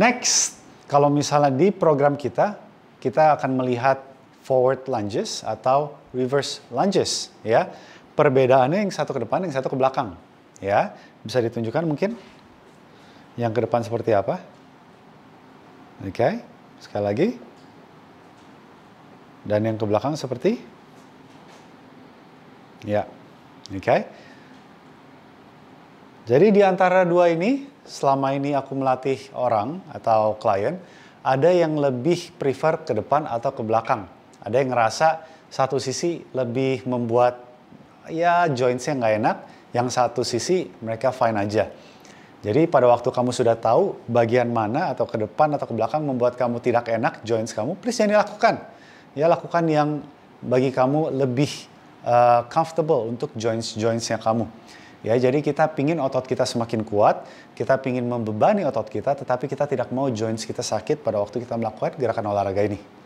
Next, kalau misalnya di program kita, kita akan melihat forward lunges atau reverse lunges, ya. Perbedaannya yang satu ke depan, yang satu ke belakang, ya. Bisa ditunjukkan mungkin yang ke depan seperti apa? Oke, okay. sekali lagi. Dan yang ke belakang seperti? Ya, oke. Okay. Jadi di antara dua ini, selama ini aku melatih orang atau klien, ada yang lebih prefer ke depan atau ke belakang. Ada yang ngerasa satu sisi lebih membuat ya jointsnya nggak enak, yang satu sisi mereka fine aja. Jadi pada waktu kamu sudah tahu bagian mana atau ke depan atau ke belakang membuat kamu tidak enak joints kamu, please jangan dilakukan. Ya lakukan yang bagi kamu lebih uh, comfortable untuk joints-jointsnya kamu. Ya, jadi kita pingin otot kita semakin kuat, kita pingin membebani otot kita, tetapi kita tidak mau joints kita sakit pada waktu kita melakukan gerakan olahraga ini.